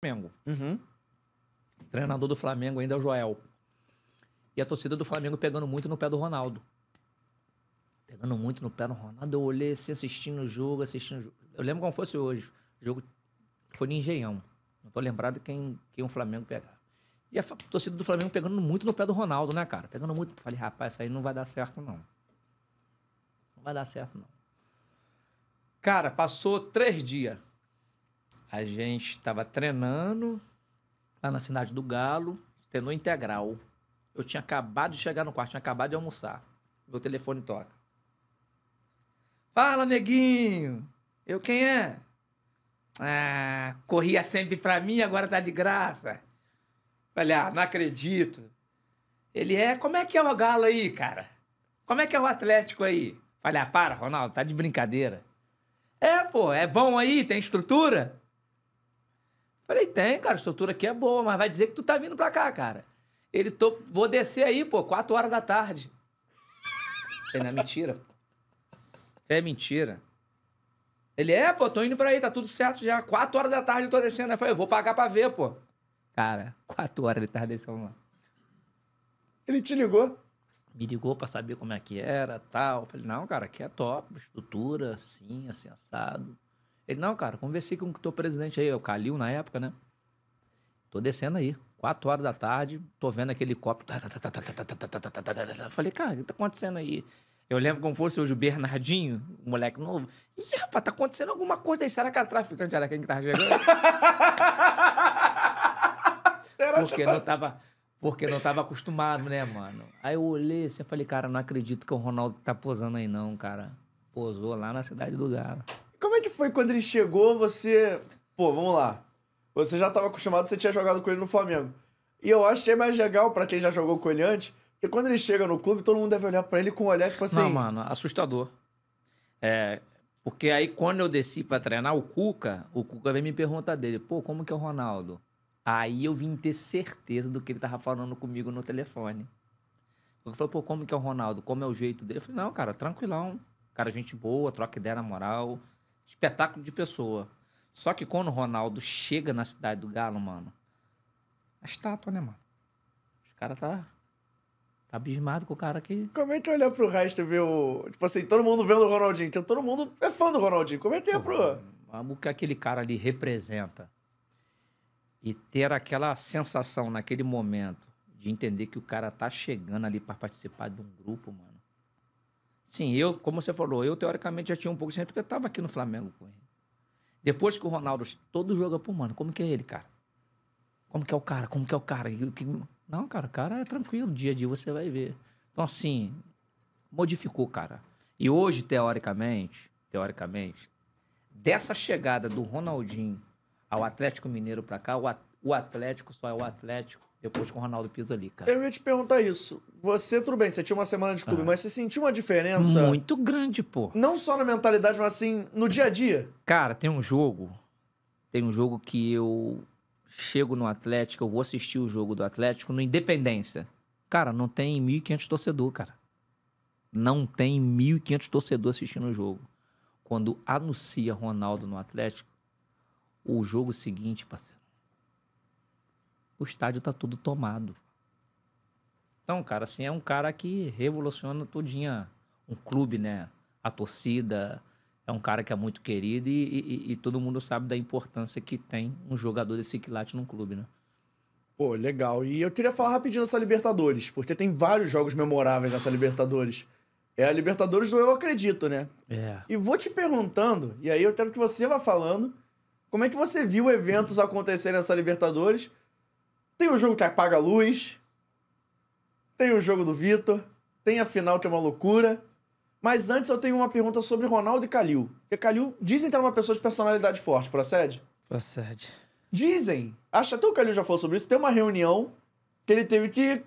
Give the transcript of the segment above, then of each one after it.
Flamengo. Uhum. O treinador do Flamengo ainda é o Joel. E a torcida do Flamengo pegando muito no pé do Ronaldo. Pegando muito no pé do Ronaldo. Eu olhei assim, assistindo o jogo, assistindo o jogo. Eu lembro como fosse hoje. O jogo foi no Engenhão. Não tô lembrado quem, quem o Flamengo pegar. E a torcida do Flamengo pegando muito no pé do Ronaldo, né, cara? Pegando muito. Falei, rapaz, isso aí não vai dar certo, não. Não vai dar certo, não. Cara, passou três dias. A gente estava treinando lá na cidade do Galo, treinou integral. Eu tinha acabado de chegar no quarto, tinha acabado de almoçar. Meu telefone toca. Fala, neguinho! Eu quem é? Ah, corria sempre pra mim, agora tá de graça. Falei, ah, não acredito. Ele é, como é que é o Galo aí, cara? Como é que é o Atlético aí? Falei, ah, para, Ronaldo, tá de brincadeira. É, pô, é bom aí, tem estrutura? Falei, tem, cara, a estrutura aqui é boa, mas vai dizer que tu tá vindo pra cá, cara. Ele, tô, vou descer aí, pô, 4 horas da tarde. Falei, não é mentira, É mentira. Ele, é, pô, tô indo pra aí, tá tudo certo já. 4 horas da tarde eu tô descendo. Eu falei, eu vou pagar pra ver, pô. Cara, 4 horas ele tarde descendo lá. Ele te ligou? Me ligou pra saber como é que era, tal. Eu falei, não, cara, aqui é top, estrutura, assim, assim, assado. Ele, não, cara, conversei com o teu presidente aí, o Calil na época, né? Tô descendo aí, 4 horas da tarde, tô vendo aquele copo. Falei, cara, o que tá acontecendo aí? Eu lembro como fosse hoje o Bernardinho, o moleque novo. Ih, rapaz, tá acontecendo alguma coisa aí. Será que era traficante? Era quem que tava chegando? Será porque não tava, porque não tava acostumado, né, mano? Aí eu olhei assim e falei, cara, não acredito que o Ronaldo tá posando aí não, cara. Posou lá na cidade do Galo. Como é que foi quando ele chegou, você... Pô, vamos lá. Você já estava acostumado, você tinha jogado com ele no Flamengo. E eu achei mais legal para quem já jogou com ele antes, porque quando ele chega no clube, todo mundo deve olhar para ele com um olhar tipo assim... Não, mano, assustador. É, porque aí quando eu desci para treinar o Cuca, o Cuca veio me perguntar dele, pô, como que é o Ronaldo? Aí eu vim ter certeza do que ele tava falando comigo no telefone. Eu falei, pô, como que é o Ronaldo? Como é o jeito dele? Eu falei, não, cara, tranquilão. Cara, gente boa, troca ideia na moral espetáculo de pessoa. Só que quando o Ronaldo chega na cidade do Galo, mano, a estátua, né, mano? Os caras tá Tá abismado com o cara que. Como é que olhar pro resto e ver o. Tipo assim, todo mundo vendo o Ronaldinho. Então todo mundo é fã do Ronaldinho. Como é que é pro. O que aquele cara ali representa. E ter aquela sensação naquele momento de entender que o cara tá chegando ali para participar de um grupo, mano. Sim, eu, como você falou, eu teoricamente já tinha um pouco de tempo porque eu tava aqui no Flamengo com ele. Depois que o Ronaldo, todo jogo é por mano, como que é ele, cara? Como que é o cara? Como que é o cara? Não, cara, o cara é tranquilo, dia a dia você vai ver. Então, assim, modificou, cara. E hoje, teoricamente, teoricamente, dessa chegada do Ronaldinho ao Atlético Mineiro para cá, o Atlético só é o Atlético depois com o Ronaldo Pisa ali, cara. Eu ia te perguntar isso. Você, tudo bem, você tinha uma semana de clube, ah. mas você sentiu uma diferença? Muito grande, pô. Não só na mentalidade, mas assim, no dia a dia. Cara, tem um jogo. Tem um jogo que eu chego no Atlético, eu vou assistir o jogo do Atlético no Independência. Cara, não tem 1.500 torcedor, cara. Não tem 1.500 torcedor assistindo o jogo. Quando anuncia Ronaldo no Atlético, o jogo seguinte, parceiro o estádio tá todo tomado. Então, cara, assim, é um cara que revoluciona todinha um clube, né? A torcida, é um cara que é muito querido e, e, e todo mundo sabe da importância que tem um jogador desse quilate num clube, né? Pô, legal. E eu queria falar rapidinho dessa Libertadores, porque tem vários jogos memoráveis nessa Libertadores. É a Libertadores do Eu Acredito, né? É. E vou te perguntando, e aí eu quero que você vá falando, como é que você viu eventos acontecerem nessa Libertadores tem o jogo que apaga a luz. Tem o jogo do Vitor. Tem a final que é uma loucura. Mas antes eu tenho uma pergunta sobre Ronaldo e Calil. Porque Calil dizem que era é uma pessoa de personalidade forte, procede? Procede. Dizem. Acho até o Calil já falou sobre isso. Tem uma reunião que ele teve que.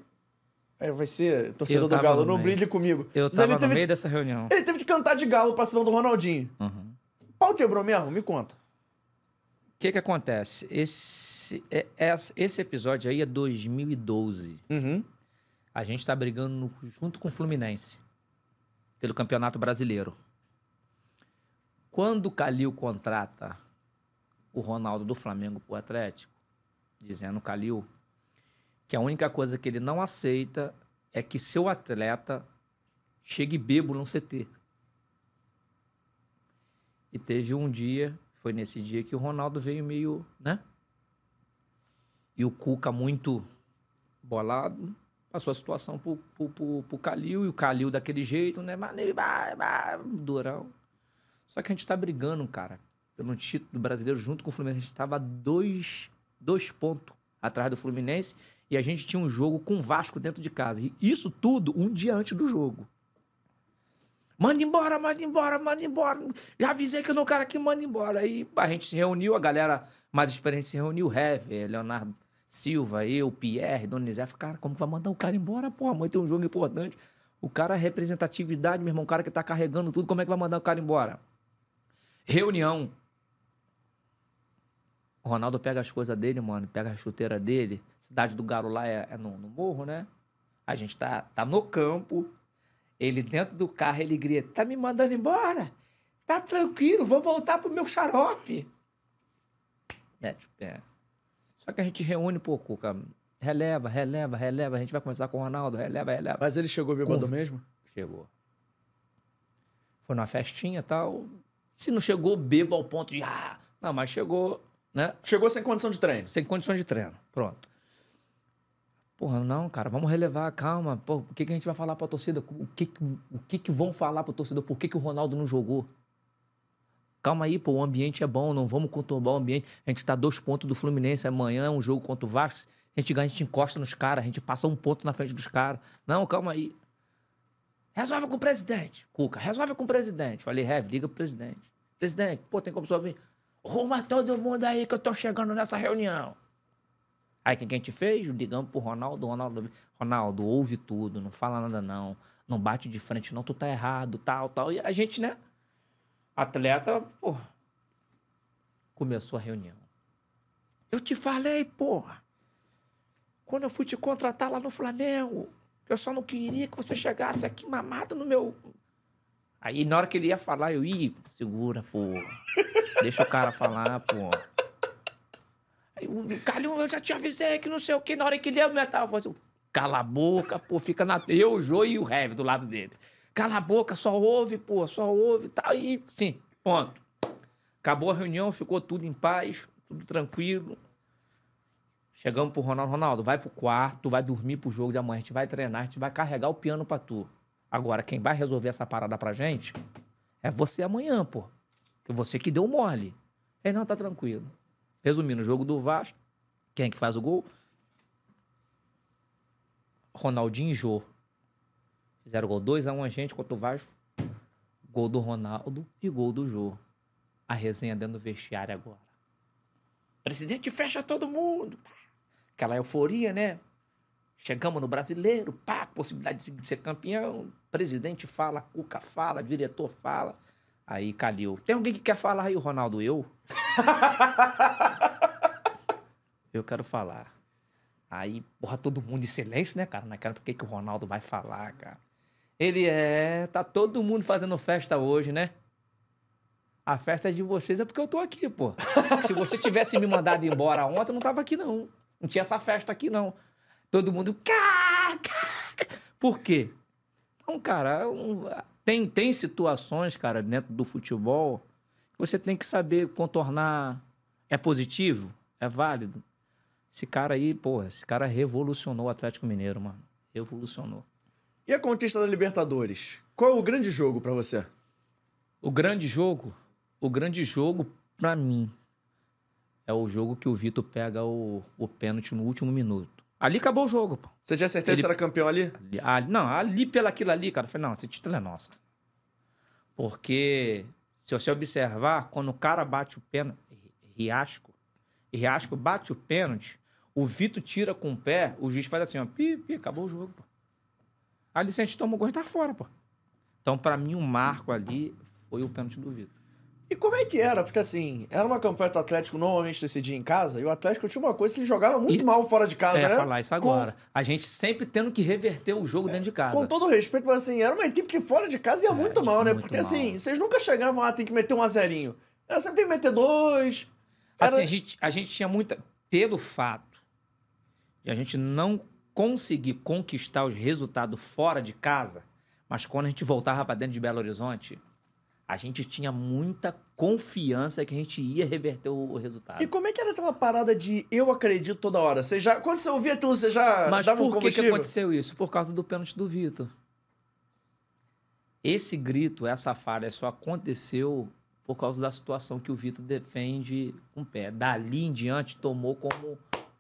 É, vai ser torcedor do Galo, não brilhe comigo. Eu Mas tava no teve... meio dessa reunião. Ele teve que cantar de galo pra cima do Ronaldinho. Uhum. Pau quebrou mesmo? Me conta que que acontece? Esse, é, esse episódio aí é 2012. Uhum. A gente tá brigando no, junto com o Fluminense pelo Campeonato Brasileiro. Quando o Calil contrata o Ronaldo do Flamengo pro Atlético, dizendo Calil que a única coisa que ele não aceita é que seu atleta chegue bêbado no CT. E teve um dia foi nesse dia que o Ronaldo veio meio, né? E o Cuca muito bolado. Passou a situação pro, pro, pro, pro Calil, e o Calil daquele jeito, né? Durão. Só que a gente tá brigando, cara, pelo título do brasileiro junto com o Fluminense. A gente tava dois, dois pontos atrás do Fluminense e a gente tinha um jogo com o Vasco dentro de casa. E isso tudo um dia antes do jogo. Manda embora, manda embora, manda embora. Já avisei que eu não quero aqui, manda embora. Aí a gente se reuniu, a galera mais experiente se reuniu, Hever, Leonardo Silva, eu, Pierre, Donizete. Cara, como que vai mandar o cara embora? Porra, amanhã tem um jogo importante. O cara, é representatividade, meu irmão, o cara que tá carregando tudo, como é que vai mandar o cara embora? Reunião. O Ronaldo pega as coisas dele, mano, pega a chuteira dele. Cidade do Garo lá é, é no, no morro, né? A gente tá, tá no campo ele dentro do carro, ele grita: tá me mandando embora? Tá tranquilo, vou voltar pro meu xarope. Mete o pé. Só que a gente reúne pouco, cara. Releva, releva, releva. A gente vai começar com o Ronaldo, releva, releva. Mas ele chegou bêbado mesmo? Chegou. Foi numa festinha e tal. Se não chegou beba ao ponto de. Ah, não, mas chegou, né? Chegou sem condição de treino. Sem condição de treino. Pronto. Porra, não, cara, vamos relevar, calma. Pô, o que, que a gente vai falar para a torcida? O que, o que, que vão falar para torcida? Por que, que o Ronaldo não jogou? Calma aí, pô, o ambiente é bom, não vamos conturbar o ambiente. A gente está dois pontos do Fluminense, amanhã é um jogo contra o Vasco. A gente ganha, a gente encosta nos caras, a gente passa um ponto na frente dos caras. Não, calma aí. Resolve com o presidente, Cuca, resolve com o presidente. Falei, Rev, liga pro presidente. Presidente, pô, tem como só vir? Ruma todo mundo aí que eu tô chegando nessa reunião. Aí o que a gente fez? Ligamos pro Ronaldo, Ronaldo, Ronaldo, ouve tudo, não fala nada não, não bate de frente não, tu tá errado, tal, tal. E a gente, né, atleta, pô, começou a reunião. Eu te falei, porra, quando eu fui te contratar lá no Flamengo, eu só não queria que você chegasse aqui mamado no meu... Aí na hora que ele ia falar, eu, ia segura, pô, deixa o cara falar, pô. O Calil, eu já te avisei que não sei o que Na hora que ele aumentava a voz, eu, assim, cala a boca, pô, fica na. Eu, o Jô e o Rev do lado dele. Cala a boca, só ouve, pô, só ouve tá aí sim, ponto. Acabou a reunião, ficou tudo em paz, tudo tranquilo. Chegamos pro Ronaldo. Ronaldo, vai pro quarto, vai dormir pro jogo de amanhã. A gente vai treinar, a gente vai carregar o piano pra tu. Agora, quem vai resolver essa parada pra gente é você amanhã, pô. Que é você que deu mole. Ele, não, tá tranquilo. Resumindo, o jogo do Vasco, quem é que faz o gol? Ronaldinho e Jô. Fizeram gol 2x1 a, um a gente contra o Vasco. Gol do Ronaldo e gol do Jô. A resenha dentro do vestiário agora. Presidente, fecha todo mundo. Aquela euforia, né? Chegamos no brasileiro, pá, possibilidade de ser campeão. Presidente fala, Cuca fala, diretor fala. Aí Calil, tem alguém que quer falar aí, o Ronaldo? Eu? eu quero falar. Aí, porra, todo mundo em silêncio, né, cara? Naquela, por que, que o Ronaldo vai falar, cara? Ele é. Tá todo mundo fazendo festa hoje, né? A festa é de vocês é porque eu tô aqui, pô. Se você tivesse me mandado embora ontem, eu não tava aqui, não. Não tinha essa festa aqui, não. Todo mundo. Cá, Por quê? Então, cara, é um, tem, tem situações, cara, dentro do futebol, que você tem que saber contornar. É positivo? É válido? Esse cara aí, porra, esse cara revolucionou o Atlético Mineiro, mano. Revolucionou. E a conquista da Libertadores? Qual é o grande jogo para você? O grande jogo? O grande jogo, para mim, é o jogo que o Vitor pega o, o pênalti no último minuto. Ali acabou o jogo, pô. Você tinha certeza Ele... que era campeão ali? ali, ali não, ali pelaquilo ali, cara. Eu falei, não, esse título é nosso. Porque, se você observar, quando o cara bate o pênalti, Riasco, Riasco bate o pênalti, o Vitor tira com o pé, o juiz faz assim, ó, pi, pi, acabou o jogo, pô. Ali, se a gente tomou o gol, a gente tá fora, pô. Então, para mim, o marco ali foi o pênalti do Vitor. E como é que era? Porque assim, era uma campanha do Atlético normalmente decidia em casa, e o Atlético tinha uma coisa, ele jogava muito e... mal fora de casa, é, né? falar isso agora. Com... A gente sempre tendo que reverter o jogo é, dentro de casa. Com todo respeito, mas assim, era uma equipe que fora de casa ia é, muito mal, né? Muito Porque assim, mal. assim, vocês nunca chegavam, a ah, tem que meter um azerinho. Era sempre tem que meter dois. Assim, era... Assim, a gente, a gente tinha muita... Pelo fato de a gente não conseguir conquistar os resultados fora de casa, mas quando a gente voltava para dentro de Belo Horizonte a gente tinha muita confiança que a gente ia reverter o, resultado. E como é que era aquela parada de eu acredito toda hora? Você já, quando você ouvia aquilo, você já Mas dava por um que, que aconteceu isso? Por causa do pênalti do Vitor. Esse grito, essa falha só aconteceu por causa da situação que o Vitor defende com o pé. Dali em diante, tomou como